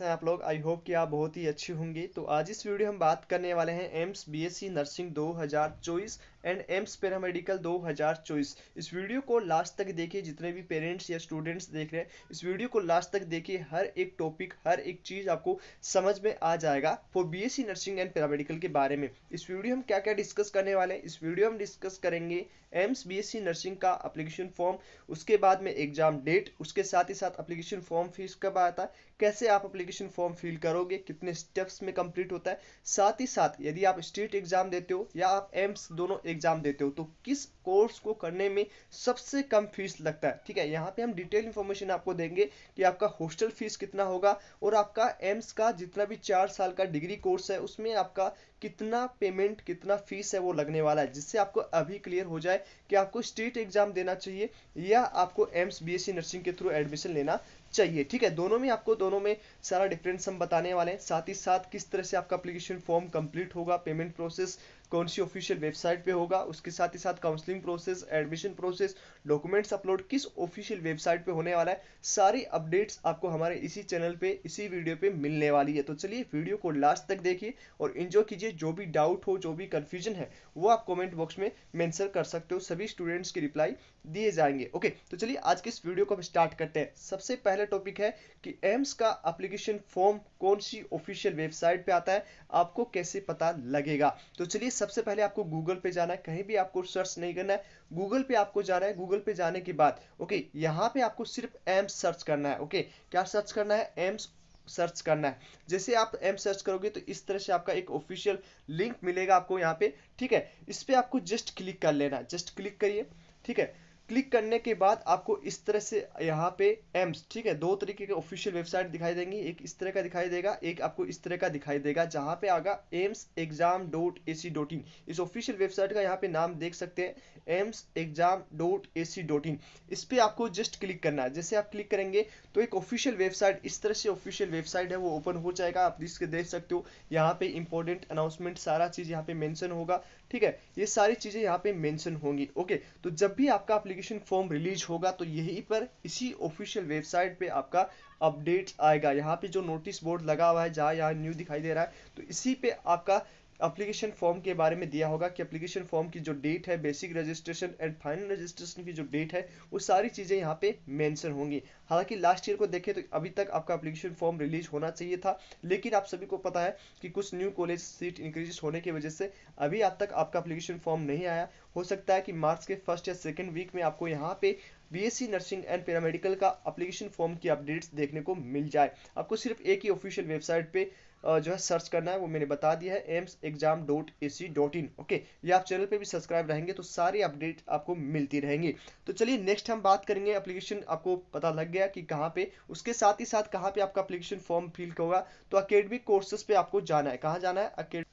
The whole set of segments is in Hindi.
कैसे हैं आप लोग आई होप कि आप बहुत ही अच्छी होंगे तो आज इस वीडियो हम बात करने वाले हैं AIIMS BSc nursing 2024 and AIIMS paramedical 2024 इस वीडियो को लास्ट तक देखिए जितने भी पेरेंट्स या स्टूडेंट्स देख रहे हैं इस वीडियो को लास्ट तक देखिए हर एक टॉपिक हर एक चीज़ आपको समझ में आ जाएगा for B S C nursing and paramedical के बारे में इस वीडियो हम क्या क्या डिस्कस करने वाले हैं इस वीडियो हम डिस्कस करेंगे AIIMS B S C nursing का अप्लीकेशन फॉर्म उसके बाद में एग्जाम डेट उसके साथ ही साथ अप्लीकेशन फॉर्म फीस कब आता है कैसे आप अप्लीकेशन फॉर्म फिल करोगे कितने स्टेप्स में कंप्लीट होता है साथ ही साथ यदि आप स्टेट एग्जाम देते हो या आप एम्स दोनों एग्जाम देते हो तो किस कोर्स को करने में सबसे कम फीस लगता है ठीक है यहाँ पे हम डिटेल इन्फॉर्मेशन आपको देंगे कि आपका हॉस्टल फीस कितना होगा और आपका एम्स का जितना भी चार साल का डिग्री कोर्स है उसमें आपका कितना पेमेंट कितना फीस है वो लगने वाला है जिससे आपको अभी क्लियर हो जाए कि आपको स्टेट एग्जाम देना चाहिए या आपको एम्स बी नर्सिंग के थ्रू एडमिशन लेना चाहिए ठीक है दोनों में आपको दोनों में सारा डिफरेंस हम बताने वाले हैं साथ ही साथ किस तरह से आपका अप्लीकेशन फॉर्म कंप्लीट होगा पेमेंट प्रोसेस कौन सी ऑफिशियल वेबसाइट पे होगा उसके साथ ही साथ counselling process admission process documents upload किस ऑफिशियल वेबसाइट पे होने वाला है सारी अपडेट्स आपको हमारे इसी चैनल पे इसी वीडियो पे मिलने वाली है तो चलिए वीडियो को लास्ट तक देखिए और इन्जॉय कीजिए जो भी डाउट हो जो भी कन्फ्यूजन है वो आप कॉमेंट बॉक्स में मैंसर कर सकते हो सभी स्टूडेंट्स की रिप्लाई दिए जाएंगे ओके तो चलिए आज के इस वीडियो को हम स्टार्ट करते हैं सबसे पहला टॉपिक है कि एम्स का अप्लीकेशन फॉर्म कौन सी ऑफिशियल वेबसाइट पे आता है आपको कैसे पता लगेगा तो चलिए सबसे पहले आपको गूगल पे जाना है कहीं भी आपको सर्च नहीं करना है गूगल पे आपको जाना है गूगल पे जाने के बाद ओके यहाँ पे आपको सिर्फ एम्स सर्च करना है ओके क्या सर्च करना है एम्स सर्च करना है जैसे आप एम सर्च करोगे तो इस तरह से आपका एक ऑफिशियल लिंक मिलेगा आपको यहाँ पे ठीक है इस पर आपको जस्ट क्लिक कर लेना है जस्ट क्लिक करिए ठीक है क्लिक करने के बाद आपको इस तरह से यहाँ पे एम्स ठीक है दो तरीके के ऑफिशियल वेबसाइट दिखाई देंगी एक इस तरह का दिखाई देगा एक आपको इस तरह का दिखाई देगा जहाँ पे आगा AIIMS exam dot A C dot in इस ऑफिशियल वेबसाइट का यहाँ पे नाम देख सकते हैं AIIMS exam dot A C dot in इस पर आपको जस्ट क्लिक करना है जैसे आप क्लिक करेंगे तो एक ऑफिशियल वेबसाइट इस तरह से ऑफिशियल वेबसाइट है वो ओपन हो जाएगा आप इसके देख सकते हो यहाँ पे इंपॉर्टेंट अनाउंसमेंट सारा चीज़ यहाँ पे मैंशन होगा ठीक है ये सारी चीज़ें यहाँ पे मेंशन होंगी ओके तो जब भी आपका एप्लीकेशन फॉर्म रिलीज होगा तो यही पर इसी ऑफिशियल वेबसाइट पे आपका अपडेट आएगा यहाँ पे जो नोटिस बोर्ड लगा हुआ है जहाँ यहाँ न्यू दिखाई दे रहा है तो इसी पे आपका अप्लीकेशन फॉर्म के बारे में दिया होगा कि अप्लीकेशन फॉर्म की जो डेट है basic registration and final registration की जो डेट है वो सारी चीज़ें यहाँ पे मेंशन होंगी हालांकि लास्ट ईयर को देखें तो अभी तक आपका अप्लीकेशन फॉर्म रिलीज होना चाहिए था लेकिन आप सभी को पता है कि कुछ न्यू कॉलेज सीट इंक्रीज होने की वजह से अभी आज तक आपका अप्लीकेशन फॉर्म नहीं आया हो सकता है कि मार्च के फर्स्ट या सेकेंड वीक में आपको यहाँ पे बी नर्सिंग एंड पैरामेडिकल का अप्लीकेशन फॉर्म की अपडेट्स देखने को मिल जाए आपको सिर्फ एक ही ऑफिशियल वेबसाइट पे जो है सर्च करना है वो मैंने बता दिया है AIIMS exam dot A C dot in okay ये आप चैनल पे भी सब्सक्राइब रहेंगे तो सारी अपडेट आपको मिलती रहेंगी तो चलिए नेक्स्ट हम बात करेंगे अप्लीकेशन आपको पता लग गया कि कहाँ पे उसके साथ ही साथ कहाँ पे आपका अप्लीकेशन फॉर्म फिल होगा तो अकेडमिक कोर्सेज पे आपको जाना है कहाँ जाना है अकेडमी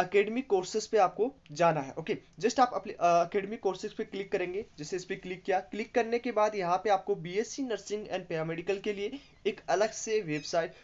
अकेडमिक कोर्सेज पे आपको जाना है ओके जस्ट आप अकेडमिक कोर्सेज पे क्लिक करेंगे जैसे इस पर क्लिक किया क्लिक करने के बाद यहाँ पे आपको बीएससी नर्सिंग एंड पैरामेडिकल के लिए एक अलग से वेबसाइट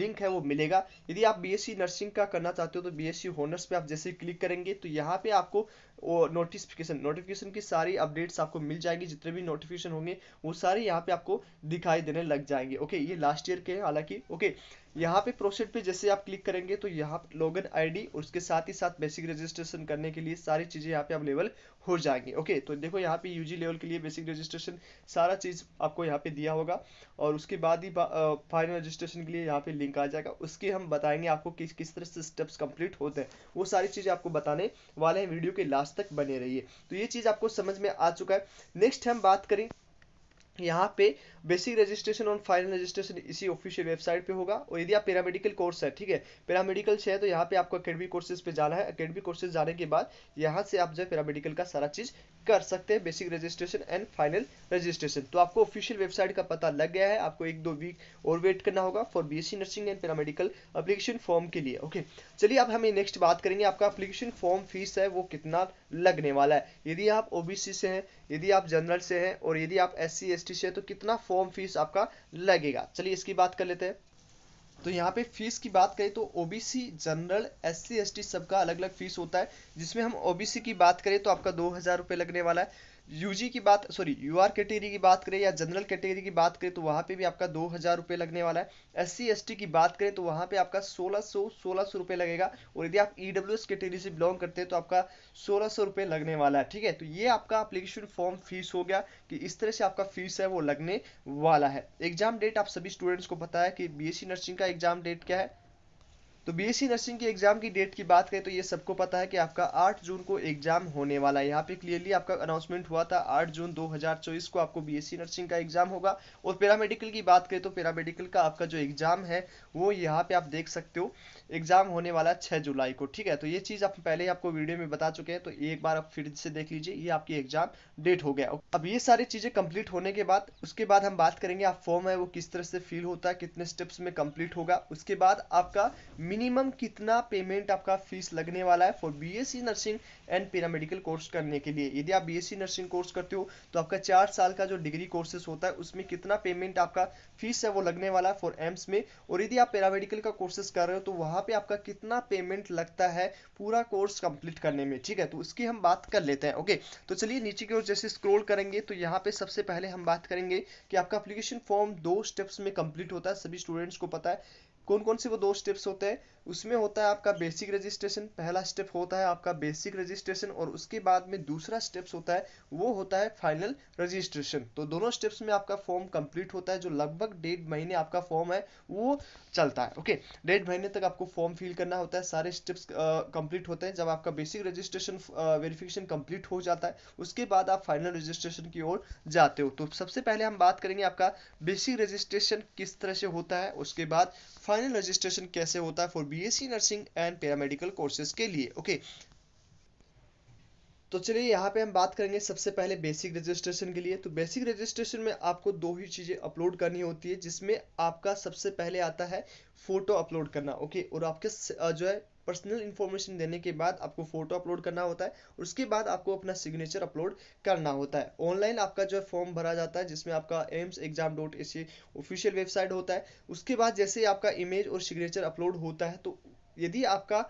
लिंक है वो मिलेगा यदि आप बीएससी नर्सिंग का करना चाहते हो तो बीएससी ऑनर्स पे आप जैसे क्लिक करेंगे तो यहाँ पे आपको वो नोटिफिकेशन नोटिफिकेशन की सारी अपडेट्स आपको मिल जाएगी जितने भी नोटिफिकेशन होंगे वो सारे यहाँ पे आपको दिखाई देने लग जाएंगे ओके ये लास्ट ईयर के हैं हालांकि ओके यहाँ पे प्रोसेट पे जैसे आप क्लिक करेंगे तो यहाँ लॉगन आईडी और उसके साथ ही साथ बेसिक रजिस्ट्रेशन करने के लिए सारी चीज़ें यहाँ पे अवेलेबल हो जाएंगी ओके तो देखो यहाँ पे यूजी लेवल के लिए बेसिक रजिस्ट्रेशन सारा चीज़ आपको यहाँ पे दिया होगा और उसके बाद ही फाइनल रजिस्ट्रेशन के लिए यहाँ पे लिंक आ जाएगा उसके हम बताएंगे आपको किस किस तरह से स्टेप्स कंप्लीट होते हैं वो सारी चीज़ें आपको बताने वाले हैं वीडियो के लास्ट तक बने रहिए तो ये चीज़ आपको समझ में आ चुका है नेक्स्ट हम बात करें यहाँ पे बेसिक रजिस्ट्रेशन और फाइनल रजिस्ट्रेशन इसी ऑफिशियल वेबसाइट पे होगा और यदि आप पैरामेडिकल कोर्स है ठीक है पैरामेडिकल से है तो यहाँ पे आपको अकेडमी कोर्सेज पे जाना है अकेडमी कोर्सेज जाने के बाद यहाँ से आप जो है पैरामेडिकल का सारा चीज कर सकते हैं basic registration and final registration तो आपको ऑफिशियल वेबसाइट का पता लग गया है आपको एक दो वीक और वेट करना होगा for B nursing and paramedical application form के लिए ओके चलिए अब हमें नेक्स्ट बात करेंगे आपका अप्लीकेशन फॉर्म फीस है वो कितना लगने वाला है यदि आप ओबीसी से हैं यदि आप जनरल से हैं और यदि आप एस सी से हैं तो कितना फॉर्म फीस आपका लगेगा चलिए इसकी बात कर लेते हैं तो यहाँ पे फीस की बात करें तो ओबीसी जनरल एस सी सबका अलग अलग फीस होता है जिसमें हम ओबीसी की बात करें तो आपका दो हज़ार रुपये लगने वाला है यूजी की बात सॉरी यूआर कैटेगरी की बात करें या जनरल कैटेगरी की बात करें तो वहां पे भी आपका दो हज़ार रुपए लगने वाला है एस सी की बात करें तो वहाँ पे आपका सोलह सौ सोलह सौ रुपए लगेगा और यदि आप ईडब्ल्यूएस एस कैटेगरी से बिलोंग करते हैं तो आपका सोलह सौ रुपए लगने वाला है ठीक है तो ये आपका अप्लीकेशन फॉर्म फीस हो गया कि इस तरह से आपका फीस है वो लगने वाला है एग्जाम डेट आप सभी स्टूडेंट्स को पता है कि बी नर्सिंग का एग्जाम डेट क्या है तो बीएससी नर्सिंग के एग्जाम की डेट की बात करें तो ये सबको पता है कि आपका 8 जून को एग्जाम होने वाला है यहाँ पे क्लियरली आपका अनाउंसमेंट हुआ था 8 जून 2024 को आपको बीएससी नर्सिंग का एग्जाम होगा और पैरामेडिकल की बात करें तो पैरामेडिकल का आपका जो एग्जाम है वो यहाँ पे आप देख सकते हो एग्जाम होने वाला छह जुलाई को ठीक है तो ये चीज आप पहले ही आपको वीडियो में बता चुके हैं तो एक बार आप फिर से देख लीजिए ये आपकी एग्जाम डेट हो गया अब ये सारी चीजें कंप्लीट होने के बाद उसके बाद हम बात करेंगे आप फॉर्म है वो किस तरह से फिल होता है कितने स्टेप्स में कंप्लीट होगा उसके बाद आपका मिनिमम कितना पेमेंट आपका फीस लगने वाला है for BSc nursing and paramedical course करने के लिए यदि आप बीएससी नर्सिंग कोर्स करते हो तो आपका चार साल का जो डिग्री कोर्सेस होता है उसमें कितना पेमेंट आपका फीस है वो लगने वाला है फॉर एम्स में और यदि आप पैरामेडिकल का कोर्सेस कर रहे हो तो वहाँ पर आपका कितना पेमेंट लगता है पूरा कोर्स कंप्लीट करने में ठीक है तो उसकी हम बात कर लेते हैं ओके तो चलिए नीचे की ओर जैसे स्क्रोल करेंगे तो यहाँ पे सबसे पहले हम बात करेंगे कि आपका अप्लीकेशन फॉर्म दो स्टेप्स में कंप्लीट होता है सभी स्टूडेंट्स को पता है कौन कौन से वो दो स्टेप्स होते हैं उसमें होता है आपका बेसिक रजिस्ट्रेशन पहला स्टेप होता है आपका बेसिक रजिस्ट्रेशन और उसके बाद में दूसरा स्टेप्स होता है वो होता है फाइनल रजिस्ट्रेशन तो दोनों स्टेप्स में आपका फॉर्म कंप्लीट होता है जो लगभग डेढ़ महीने आपका फॉर्म है वो चलता है ओके डेढ़ महीने तक आपको फॉर्म फिल करना होता है सारे स्टेप्स कंप्लीट होते हैं जब आपका बेसिक रजिस्ट्रेशन वेरिफिकेशन कंप्लीट हो जाता है उसके बाद आप फाइनल रजिस्ट्रेशन की ओर जाते हो तो सबसे पहले हम बात करेंगे आपका बेसिक रजिस्ट्रेशन किस तरह से होता है उसके बाद फाइनल रजिस्ट्रेशन कैसे होता है for B BSc nursing and paramedical courses के लिए ओके तो चलिए यहाँ पे हम बात करेंगे सबसे पहले बेसिक रजिस्ट्रेशन के लिए तो बेसिक रजिस्ट्रेशन में आपको दो ही चीज़ें अपलोड करनी होती है जिसमें आपका सबसे पहले आता है फ़ोटो अपलोड करना ओके और आपके जो है पर्सनल इन्फॉर्मेशन देने के बाद आपको फोटो अपलोड करना होता है उसके बाद आपको अपना सिग्नेचर अपलोड करना होता है ऑनलाइन आपका जो है फॉर्म भरा जाता है जिसमें आपका AIIMS exam dot A C official website होता है उसके बाद जैसे ही आपका इमेज और सिग्नेचर अपलोड होता है तो यदि आपका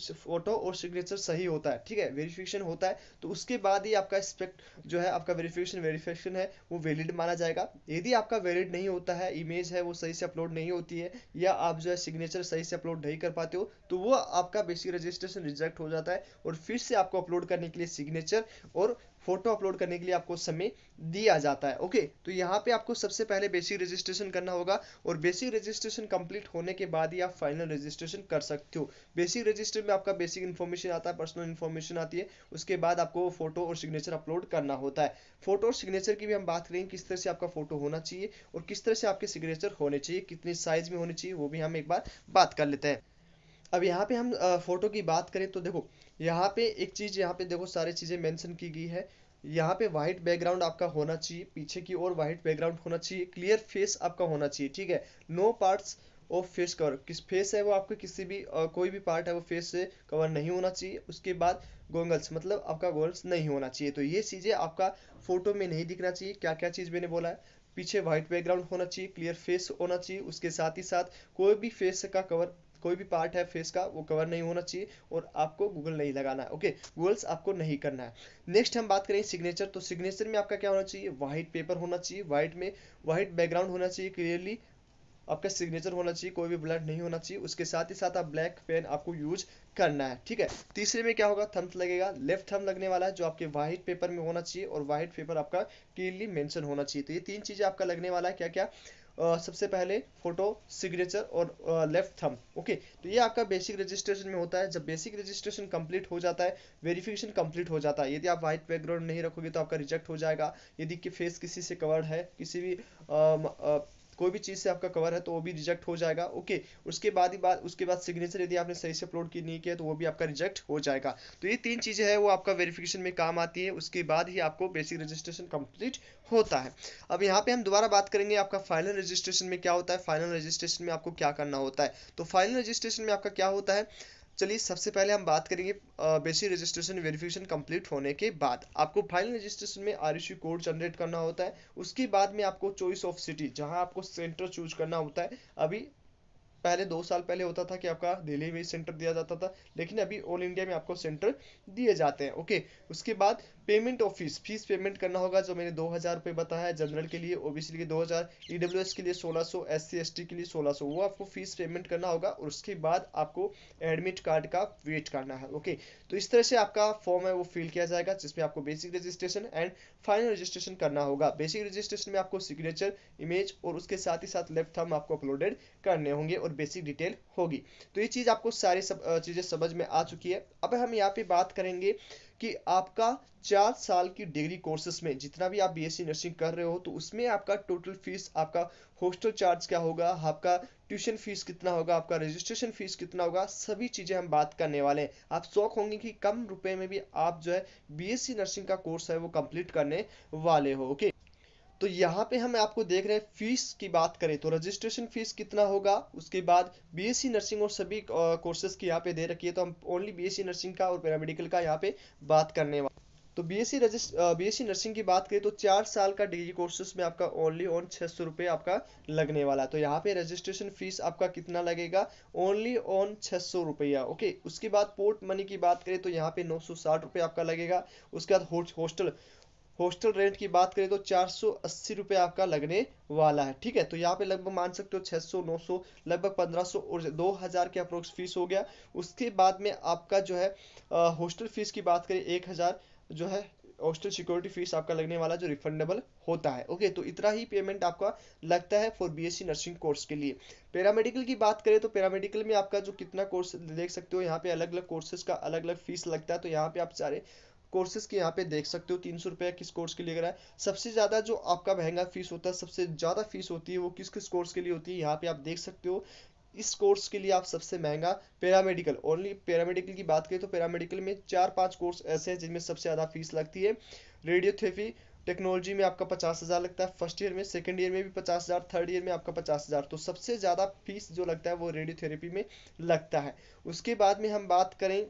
फोटो और सिग्नेचर सही होता है ठीक है वेरिफिकेशन होता है तो उसके बाद ही आपका स्पेक्ट जो है आपका वेरिफिकेशन वेरिफिकेशन है वो वैलिड माना जाएगा यदि आपका वैलिड नहीं होता है इमेज है वो सही से अपलोड नहीं होती है या आप जो है सिग्नेचर सही से अपलोड नहीं कर पाते हो तो वो आपका बेसिक रजिस्ट्रेशन रिजेक्ट हो जाता है और फिर से आपको अपलोड करने के लिए सिग्नेचर और फोटो अपलोड करने के लिए आपको समय दिया जाता है ओके तो यहाँ पे आपको सबसे पहले बेसिक रजिस्ट्रेशन करना होगा और बेसिक रजिस्ट्रेशन कंप्लीट होने के बाद ही आप फाइनल रजिस्ट्रेशन कर सकते हो बेसिक रजिस्टर में आपका बेसिक इन्फॉर्मेशन आता है पर्सनल इन्फॉर्मेशन आती है उसके बाद आपको फोटो और सिग्नेचर अपलोड करना होता है फोटो और सिग्नेचर की भी हम बात करेंगे किस तरह से आपका फोटो होना चाहिए और किस तरह से आपके सिग्नेचर होने चाहिए कितने साइज में होने चाहिए वो भी हम एक बार बात कर लेते हैं अब यहाँ पे हम फोटो की बात करें तो देखो यहाँ पे एक चीज यहाँ पे देखो सारी चीजें मेंशन की गई है यहाँ पे व्हाइट बैकग्राउंड आपका होना चाहिए पीछे की ओर व्हाइट बैकग्राउंड होना चाहिए क्लियर फेस आपका होना चाहिए ठीक है no parts of face cover किस फेस है वो आपके किसी भी आ, कोई भी पार्ट है वो फेस से कवर नहीं होना चाहिए उसके बाद गोंगल्स मतलब आपका गोल्स नहीं होना चाहिए तो ये चीज़ें आपका फोटो में नहीं दिखना चाहिए क्या क्या चीज़ मैंने बोला है पीछे व्हाइट बैकग्राउंड होना चाहिए क्लियर फेस होना चाहिए उसके साथ ही साथ कोई भी फेस का कवर कोई भी पार्ट है फेस का वो कवर नहीं होना चाहिए और आपको गूगल नहीं लगाना है ओके गूगल्स आपको नहीं करना है नेक्स्ट हम बात करें सिग्नेचर तो सिग्नेचर में आपका क्या होना चाहिए व्हाइट पेपर होना चाहिए व्हाइट में व्हाइट बैकग्राउंड होना चाहिए क्लियरली आपका सिग्नेचर होना चाहिए कोई भी ब्लड नहीं होना चाहिए उसके साथ ही साथ आप ब्लैक पेन आपको यूज करना है ठीक है तीसरे में क्या होगा थम्स लगेगा लेफ्ट थम लगने वाला है जो आपके व्हाइट पेपर में होना चाहिए और व्हाइट पेपर आपका क्लियरली मेंशन होना चाहिए तो ये तीन चीज़ें आपका लगने वाला है क्या क्या सबसे पहले फोटो सिग्नेचर और लेफ्ट थंब ओके तो ये आपका बेसिक रजिस्ट्रेशन में होता है जब बेसिक रजिस्ट्रेशन कंप्लीट हो जाता है वेरिफिकेशन कंप्लीट हो जाता है यदि आप व्हाइट बैकग्राउंड नहीं रखोगे तो आपका रिजेक्ट हो जाएगा यदि कि फेस किसी से कवर्ड है किसी भी आ, आ, कोई भी चीज़ से आपका कवर है तो वो भी रिजेक्ट हो जाएगा ओके उसके बाद ही बात उसके बाद सिग्नेचर यदि आपने सही से अपलोड की नहीं किया तो वो भी आपका रिजेक्ट हो जाएगा तो ये तीन चीज़ें हैं वो आपका वेरिफिकेशन में काम आती है उसके बाद ही आपको बेसिक रजिस्ट्रेशन कंप्लीट होता है अब यहाँ पे हम दोबारा बात करेंगे आपका फाइनल रजिस्ट्रेशन में क्या होता है फाइनल रजिस्ट्रेशन में आपको क्या करना होता है तो फाइनल रजिस्ट्रेशन में आपका क्या होता है चलिए सबसे पहले हम बात करेंगे बेसिक रजिस्ट्रेशन वेरिफिकेशन कंप्लीट होने के बाद आपको फाइनल रजिस्ट्रेशन में आर कोड जनरेट करना होता है उसके बाद में आपको चॉइस ऑफ सिटी जहां आपको सेंटर चूज करना होता है अभी पहले दो साल पहले होता था कि आपका दिल्ली में सेंटर दिया जाता था लेकिन अभी ऑल इंडिया में आपको सेंटर दिए जाते हैं ओके उसके बाद पेमेंट ऑफिस फीस पेमेंट करना होगा जो मैंने दो हज़ार रुपये बताया जनरल के लिए ओबीसी के लिए दो हज़ार एस e के लिए सोलह सौ एस सी के लिए सोलह सौ वो आपको फीस पेमेंट करना होगा और उसके बाद आपको एडमिट कार्ड का वेट करना है ओके तो इस तरह से आपका फॉर्म है वो फिल किया जाएगा जिसमें आपको basic registration and final registration करना होगा बेसिक रजिस्ट्रेशन में आपको सिग्नेचर इमेज और उसके साथ ही साथ लेफ्ट थम आपको अपलोडेड करने होंगे और बेसिक डिटेल होगी तो ये चीज़ आपको सारे सब चीज़ें समझ में आ चुकी है अब हम यहाँ पे बात करेंगे कि आपका चार साल की डिग्री कोर्सेज में जितना भी आप बीएससी नर्सिंग कर रहे हो तो उसमें आपका टोटल फीस आपका हॉस्टल चार्ज क्या होगा आपका ट्यूशन फीस कितना होगा आपका रजिस्ट्रेशन फीस कितना होगा सभी चीज़ें हम बात करने वाले हैं आप शौक होंगे कि कम रुपए में भी आप जो है बीएससी नर्सिंग का कोर्स है वो कंप्लीट करने वाले हो ओके तो यहाँ पे हम आपको देख रहे हैं फीस की बात करें तो रजिस्ट्रेशन फीस कितना होगा उसके बाद बीएससी नर्सिंग और सभी कोर्सेज की यहाँ पे दे रखी है तो हम ओनली बीएससी नर्सिंग का और पैरामेडिकल का यहाँ पे बात करने वाले तो बीएससी रजिस्ट बीएससी नर्सिंग की बात करें तो चार साल का डिग्री कोर्सेज में आपका ओनली ऑन छः सौ रुपये आपका लगने वाला है तो यहाँ पे रजिस्ट्रेशन फीस आपका कितना लगेगा ओनली ऑन छः सौ रुपया ओके उसके बाद पोर्ट मनी की बात करें तो यहाँ पे नौ सौ साठ रुपये आपका लगेगा उसके बाद हॉस्टल हॉस्टल रेंट की बात करें तो चार सौ अस्सी रुपये आपका लगने वाला है ठीक है तो यहाँ पे लगभग मान सकते हो 600 900 लगभग 1500 और 2000 के अप्रोक्स फीस हो गया उसके बाद में आपका जो है हॉस्टल फीस की बात करें एक हज़ार जो है हॉस्टल सिक्योरिटी फीस आपका लगने वाला जो रिफंडेबल होता है ओके तो इतना ही पेमेंट आपका लगता है फॉर बीएससी नर्सिंग कोर्स के लिए पैरामेडिकल की बात करें तो पैरामेडिकल में आपका जो कितना कोर्स देख सकते हो यहाँ पे अलग अलग कोर्सेज का अलग अलग फीस लगता है तो यहाँ पे आप सारे कोर्सेज के यहाँ पे देख सकते हो तीन सौ रुपया किस कोर्स के लिए कराए है सबसे ज़्यादा जो आपका महंगा फीस होता है सबसे ज़्यादा फीस होती है वो किस किस कोर्स के लिए होती है यहाँ पे आप देख सकते हो इस कोर्स के लिए आप सबसे महंगा पैरामेडिकल ओनली पैरामेडिकल की बात करें तो पैरामेडिकल में चार पांच कोर्स ऐसे हैं जिनमें सबसे ज़्यादा फीस लगती है रेडियोथेरेपी टेक्नोलॉजी में आपका पचास हज़ार लगता है फर्स्ट ईयर में सेकेंड ईयर में भी पचास हज़ार थर्ड ईयर में आपका पचास हज़ार तो सबसे ज़्यादा फीस जो लगता है वो रेडियोथेरेपी में लगता है उसके बाद में हम बात करें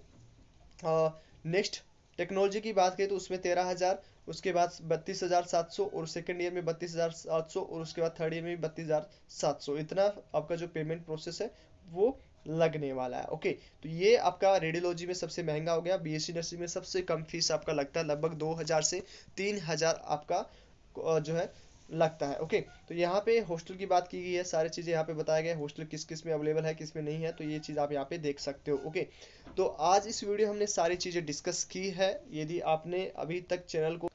नेक्स्ट टेक्नोलॉजी की बात करें तो उसमें तेरह हज़ार उसके बाद बत्तीस हज़ार सात सौ और सेकेंड ईयर में बत्तीस हज़ार सात सौ और उसके बाद थर्ड ईयर में बत्तीस हज़ार सात सौ इतना आपका जो पेमेंट प्रोसेस है वो लगने वाला है ओके तो ये आपका रेडियोलॉजी में सबसे महंगा हो गया बी एस नर्सिंग में सबसे कम फीस आपका लगता है लगभग दो हज़ार से तीन हज़ार आपका जो है लगता है ओके तो यहाँ पे हॉस्टल की बात की गई है सारी चीज़ें यहाँ पे बताया गया है हॉस्टल किस किस में अवेलेबल है किस में नहीं है तो ये चीज़ आप यहाँ पे देख सकते हो ओके तो आज इस वीडियो हमने सारी चीज़ें डिस्कस की है यदि आपने अभी तक चैनल को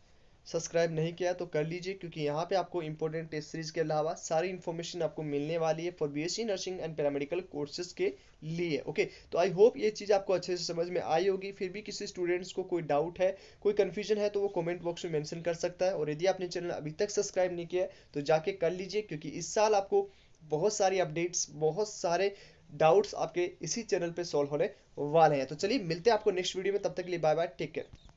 सब्सक्राइब नहीं किया तो कर लीजिए क्योंकि यहाँ पे आपको इंपॉर्टेंट टेस्ट सीरीज के अलावा सारी इन्फॉर्मेशन आपको मिलने वाली है for BSc nursing and paramedical courses के लिए ओके तो आई होप ये चीज़ आपको अच्छे से समझ में आई होगी फिर भी किसी स्टूडेंट्स को कोई डाउट है कोई कन्फ्यूजन है तो वो कमेंट बॉक्स में मैंशन कर सकता है और यदि आपने चैनल अभी तक सब्सक्राइब नहीं किया तो जाके कर लीजिए क्योंकि इस साल आपको बहुत सारी अपडेट्स बहुत सारे डाउट्स आपके इसी चैनल पे सॉल्व होने वाले हैं तो चलिए मिलते हैं आपको नेक्स्ट वीडियो में तब तक के लिए बाय बाय टेक केयर